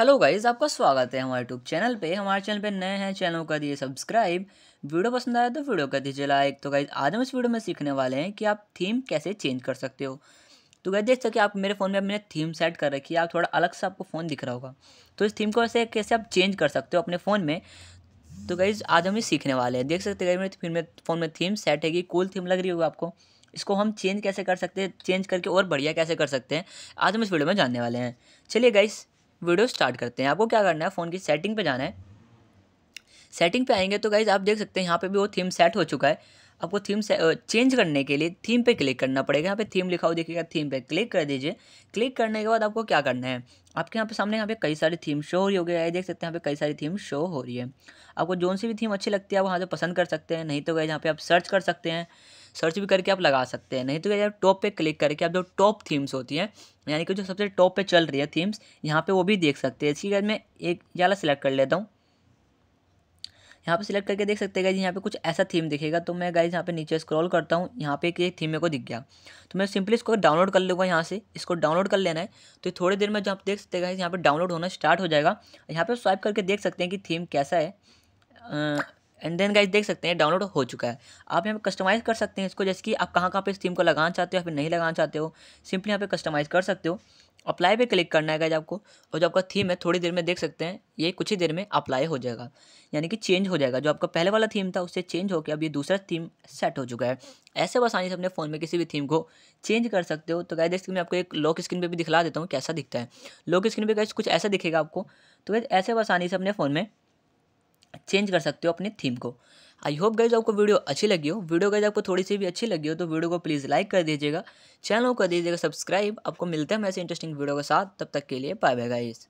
hello guys आपका स्वागत है हमारे यूट्यूब चैनल पे हमारे चैनल पे नए हैं चैनल कर दिए सब्सक्राइब वीडियो पसंद आया तो वीडियो कर दीजिए लाइक तो गाइज आज हम इस वीडियो में सीखने वाले हैं कि आप थीम कैसे चेंज कर सकते हो तो गाइज देख सकते आप मेरे फ़ोन में मैंने थीम सेट कर रखी है आप थोड़ा अलग से आपको फ़ोन दिख रहा होगा तो इस थीम को ऐसे कैसे आप चेंज कर सकते हो अपने फ़ोन में तो गाइज आज हम ये सीखने वाले हैं देख सकते हैं मेरे फिर मेरे फ़ोन में थीम सेट है कि कूल थीम लग रही होगी आपको इसको हम चेंज कैसे कर सकते हैं चेंज करके और बढ़िया कैसे कर सकते हैं आज हम इस वीडियो में जानने वाले हैं चलिए गाइज़ वीडियो स्टार्ट करते हैं आपको क्या करना है फ़ोन की सेटिंग पे जाना है सेटिंग पे आएंगे तो गाइज आप देख सकते हैं यहाँ पे भी वो थीम सेट हो चुका है आपको थीम से चेंज करने के लिए थीम पे क्लिक करना पड़ेगा यहाँ पे थीम लिखा हो देखिएगा थीम पे क्लिक कर दीजिए क्लिक करने के बाद आपको क्या करना है आपके यहाँ पे सामने यहाँ पे कई सारी थीम शो हो रही होगी ये देख सकते हैं यहाँ पे कई सारी थीम शो हो रही है आपको जो सी भी थीम अच्छी लगती है आप वहाँ से पसंद कर सकते हैं नहीं तो गए यहाँ पे आप सर्च कर सकते हैं सर्च भी करके आप लगा सकते हैं नहीं तो यार टॉप पे क्लिक करके आप जो टॉप थीम्स होती हैं यानी कि जो सबसे टॉप पे चल रही है थीम्स यहाँ पे वो भी देख सकते हैं बाद मैं एक ज़्यादा सेलेक्ट कर लेता हूँ यहाँ पे सिलेक्ट करके देख सकते हैं गाइज यहाँ पे कुछ ऐसा थीम दिखेगा तो मैं गाइज यहाँ पे नीचे स्क्रॉल करता हूँ यहाँ पे एक थीम मेरे को दिख गया तो मैं सिंपली इसको डाउनलोड कर लूँगा यहाँ से इसको डाउनलोड कर लेना है तो थोड़ी देर में जहाँ आप देख सकते हैं यहाँ पर डाउनलोड होना स्टार्ट हो जाएगा यहाँ पर स्वाइप करके देख सकते हैं कि थीम कैसा है एंड देन गाइज देख सकते हैं डाउनलोड हो चुका है आप यहाँ पे कस्टमाइज़ कर सकते हैं इसको जैसे कि आप कहाँ कहाँ पे थीम को लगाना चाहते हो या फिर नहीं लगाना चाहते हो सिंपली यहाँ पे कस्टमाइज़ कर सकते हो अप्लाई पे क्लिक करना है गाइज आपको और जो आपका थीम है थोड़ी देर में देख सकते हैं ये कुछ ही देर में अप्लाई हो जाएगा यानी कि चेंज हो जाएगा जो आपका पहले वाला थीम था उससे चेंज होकर अब ये दूसरा थीम सेट हो चुका है ऐसे बस आसानी से अपने फ़ोन में किसी भी थीम को चेंज कर सकते हो तो गाइज देख सकते मैं आपको एक लॉक स्क्रीन पर भी दिखला देता हूँ कैसा दिखता है लॉक स्क्रीन पर गाइज कुछ ऐसा दिखेगा आपको तो गाइज ऐसे बस आसानी से अपने फ़ोन में चेंज कर सकते हो अपनी थीम को आई होप गाइज आपको वीडियो अच्छी लगी हो वीडियो गाइज आपको थोड़ी सी भी अच्छी लगी हो तो वीडियो को प्लीज़ लाइक कर दीजिएगा चैनल को कर दीजिएगा सब्सक्राइब आपको मिलता है मैं ऐसे इंटरेस्टिंग वीडियो के साथ तब तक के लिए बाय बाय गाइज़